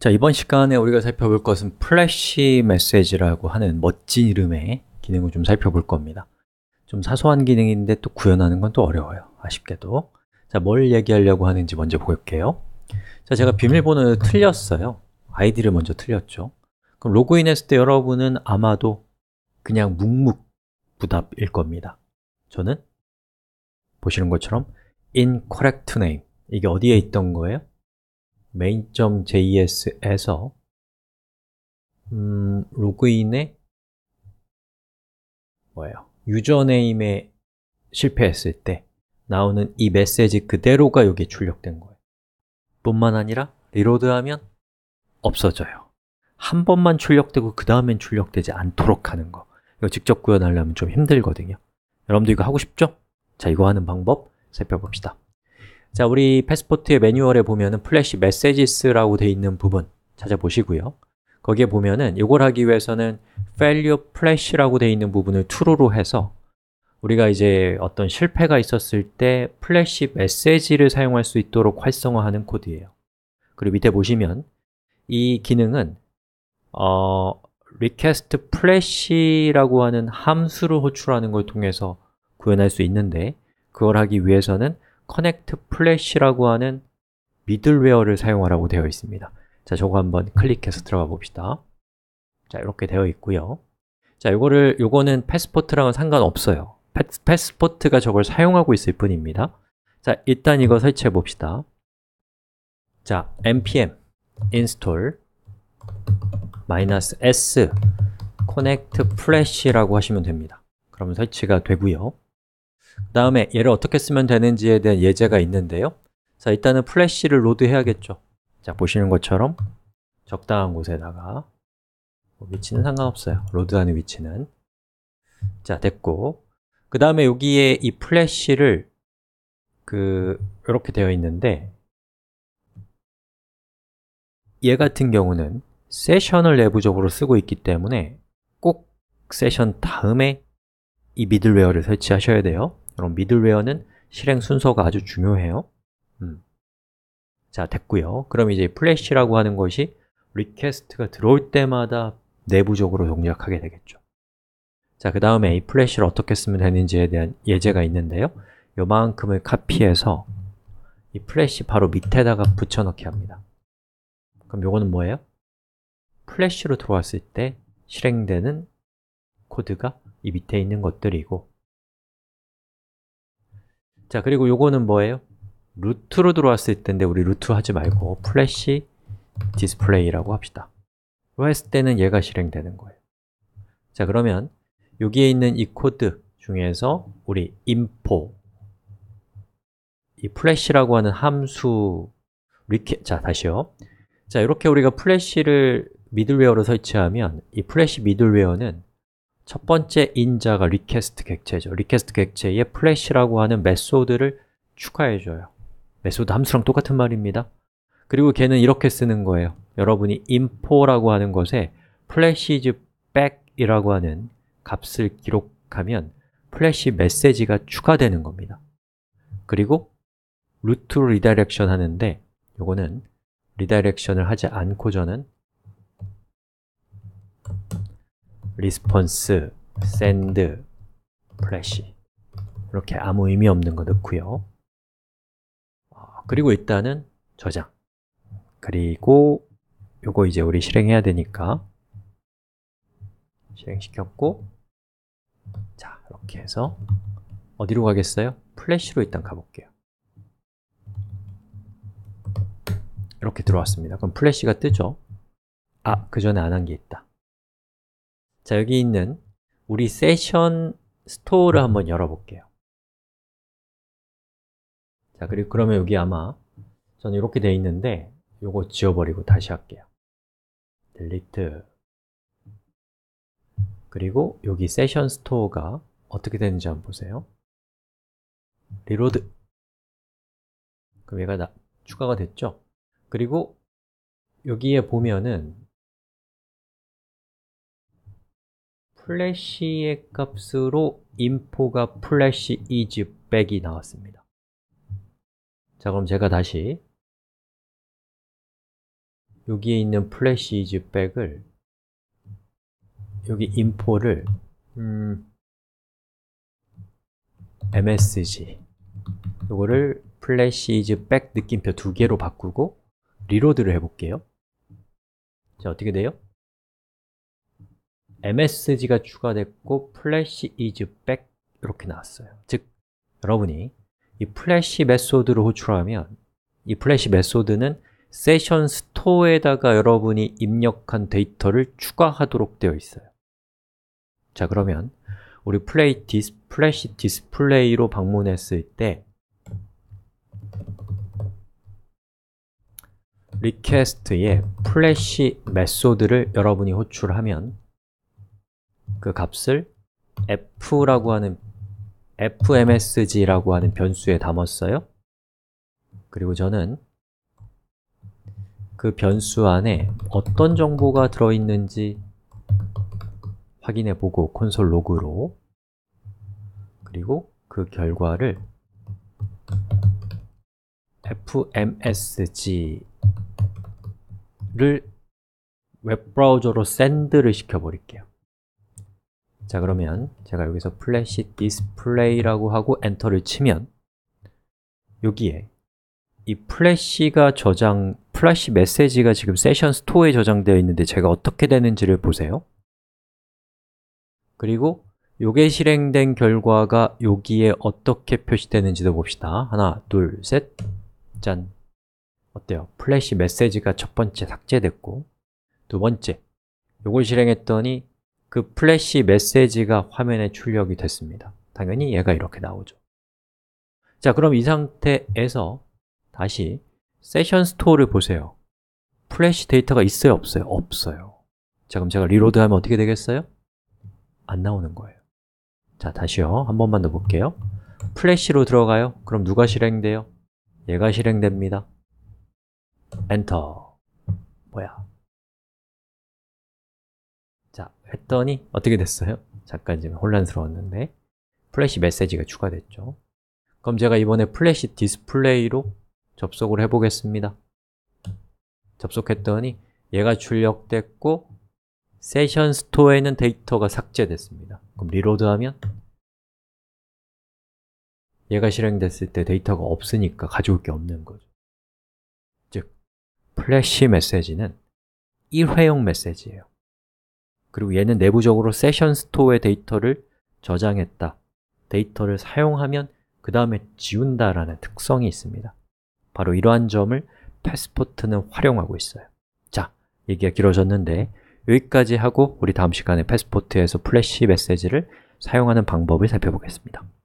자, 이번 시간에 우리가 살펴볼 것은 플래시 메시지라고 하는 멋진 이름의 기능을 좀 살펴볼 겁니다. 좀 사소한 기능인데 또 구현하는 건 또 어려워요. 아쉽게도. 자, 뭘 얘기하려고 하는지 먼저 볼게요. 자, 제가 비밀번호를 틀렸어요. 아이디를 먼저 틀렸죠. 그럼 로그인했을 때 여러분은 아마도 그냥 묵묵부답일 겁니다. 저는 보시는 것처럼 incorrect name 이게 어디에 있던 거예요? main.js에서 음, 로그인에 뭐예요? 유저네임에 실패했을 때 나오는 이 메시지 그대로가 여기에 출력된 거예요. 뿐만 아니라 리로드하면 없어져요. 한 번만 출력되고 그 다음엔 출력되지 않도록 하는 거. 이거 직접 구현하려면 좀 힘들거든요. 여러분도 이거 하고 싶죠? 자, 이거 하는 방법 살펴봅시다. 자, 우리 패스포트의 매뉴얼에 보면은 플래시 메시지스라고 되어 있는 부분 찾아보시고요. 거기에 보면은 이걸 하기 위해서는 failure flash라고 되어 있는 부분을 true로 해서 우리가 이제 어떤 실패가 있었을 때 플래시 메시지를 사용할 수 있도록 활성화하는 코드예요. 그리고 밑에 보시면 이 기능은 어, request flash라고 하는 함수를 호출하는 걸 통해서 구현할 수 있는데 그걸 하기 위해서는 커넥트 플래시라고 하는 미들웨어를 사용하라고 되어 있습니다. 자, 저거 한번 클릭해서 들어가 봅시다. 자, 이렇게 되어 있고요. 자, 이거를 요거는 패스포트랑은 상관없어요. 패스, 패스포트가 저걸 사용하고 있을 뿐입니다. 자, 일단 이거 설치해 봅시다. 자, npm install -s connect flash라고 하시면 됩니다. 그러면 설치가 되고요. 그 다음에 얘를 어떻게 쓰면 되는지에 대한 예제가 있는데요 자, 일단은 플래시를 로드해야겠죠 자, 보시는 것처럼 적당한 곳에다가 뭐 위치는 상관없어요 로드하는 위치는 자, 됐고 그 다음에 여기에 이 플래시를 그 이렇게 되어 있는데 얘 같은 경우는 세션을 내부적으로 쓰고 있기 때문에 꼭 세션 다음에 이 미들웨어를 설치하셔야 돼요 이런 미들웨어는 실행 순서가 아주 중요해요. 음. 자, 됐고요. 그럼 이제 플래시라고 하는 것이 리퀘스트가 들어올 때마다 내부적으로 동작하게 되겠죠. 자, 그 다음에 이 플래시를 어떻게 쓰면 되는지에 대한 예제가 있는데요. 요만큼을 카피해서 이 플래시 바로 밑에다가 붙여넣기 합니다. 그럼 요거는 뭐예요? 플래시로 들어왔을 때 실행되는 코드가 이 밑에 있는 것들이고 자, 그리고 요거는 뭐예요? 루트로 들어왔을 때인데 우리 루트 하지 말고 플래시 디스플레이라고 합시다. 로 뭐 했을 때는 얘가 실행되는 거예요. 자, 그러면 여기에 있는 이 코드 중에서 우리 info 이 플래시라고 하는 함수 리케, 자, 다시요. 자, 이렇게 우리가 플래시를 미들웨어로 설치하면 이 플래시 미들웨어는 첫 번째 인자가 리퀘스트 객체죠. 리퀘스트 객체에 플래시라고 하는 메소드를 추가해줘요. 메소드 함수랑 똑같은 말입니다. 그리고 걔는 이렇게 쓰는 거예요. 여러분이 info라고 하는 것에 플래시즈 back이라고 하는 값을 기록하면 플래시 메시지가 추가되는 겁니다. 그리고 루트 리다렉션 하는데 요거는 리다렉션을 하지 않고 저는 리스폰스, 샌드, 플래시 이렇게 아무 의미 없는 거 넣고요 어, 그리고 일단은 저장 그리고 요거 이제 우리 실행해야 되니까 실행시켰고 자, 이렇게 해서 어디로 가겠어요? 플래시로 일단 가볼게요 이렇게 들어왔습니다 그럼 플래시가 뜨죠? 아, 그 전에 안 한 게 있다 자, 여기 있는 우리 세션 스토어를 한번 열어볼게요. 자, 그리고 그러면 여기 아마 저는 이렇게 돼 있는데 요거 지워버리고 다시 할게요. delete 그리고 여기 세션 스토어가 어떻게 되는지 한번 보세요. 리로드 그럼 얘가 나, 추가가 됐죠? 그리고 여기에 보면은 플래시의 값으로 인포가 플래시 이즈 백이 나왔습니다. 자, 그럼 제가 다시 여기에 있는 플래시 이즈 백을 여기 인포를 음, msg 이거를 플래시 이즈 백 느낌표 두 개로 바꾸고 리로드를 해볼게요. 자, 어떻게 돼요? MSG가 추가됐고 플래시 is back 이렇게 나왔어요 즉 여러분이 이 플래시 메소드를 호출하면 이 플래시 메소드는 세션 스토어에다가 여러분이 입력한 데이터를 추가하도록 되어 있어요 자 그러면 우리 플레이 디스, 플래시 디스플레이로 방문했을 때 리퀘스트에 플래시 메소드를 여러분이 호출하면 그 값을 f라고 하는 fmsg라고 하는 변수에 담았어요. 그리고 저는 그 변수 안에 어떤 정보가 들어있는지 확인해 보고 콘솔 로그로 그리고 그 결과를 fmsg를 웹브라우저로 샌드를 시켜버릴게요 자 그러면 제가 여기서 플래시 디스플레이라고 하고 엔터를 치면 여기에 이 플래시가 저장, 플래시 메시지가 지금 세션 스토어에 저장되어 있는데 제가 어떻게 되는지를 보세요 그리고 요게 실행된 결과가 여기에 어떻게 표시되는지도 봅시다 하나, 둘, 셋, 짠 어때요? 플래시 메시지가 첫 번째 삭제됐고 두 번째 요걸 실행했더니 그 플래시 메시지가 화면에 출력이 됐습니다. 당연히 얘가 이렇게 나오죠. 자, 그럼 이 상태에서 다시 세션 스토어를 보세요. 플래시 데이터가 있어요? 없어요? 없어요. 자, 그럼 제가 리로드하면 어떻게 되겠어요? 안 나오는 거예요. 자, 다시요. 한 번만 더 볼게요. 플래시로 들어가요. 그럼 누가 실행돼요? 얘가 실행됩니다. 엔터. 뭐야? 했더니 어떻게 됐어요? 잠깐 지금 혼란스러웠는데 플래시 메시지가 추가됐죠 그럼 제가 이번에 플래시 디스플레이로 접속을 해보겠습니다 접속했더니 얘가 출력됐고 세션 스토어에 있는 데이터가 삭제됐습니다 그럼 리로드하면 얘가 실행됐을 때 데이터가 없으니까 가져올 게 없는 거죠 즉, 플래시 메시지는 일회용 메시지예요 그리고 얘는 내부적으로 세션 스토어의 데이터를 저장했다. 데이터를 사용하면 그 다음에 지운다라는 특성이 있습니다. 바로 이러한 점을 패스포트는 활용하고 있어요. 자, 얘기가 길어졌는데 여기까지 하고 우리 다음 시간에 패스포트에서 플래시 메시지를 사용하는 방법을 살펴보겠습니다.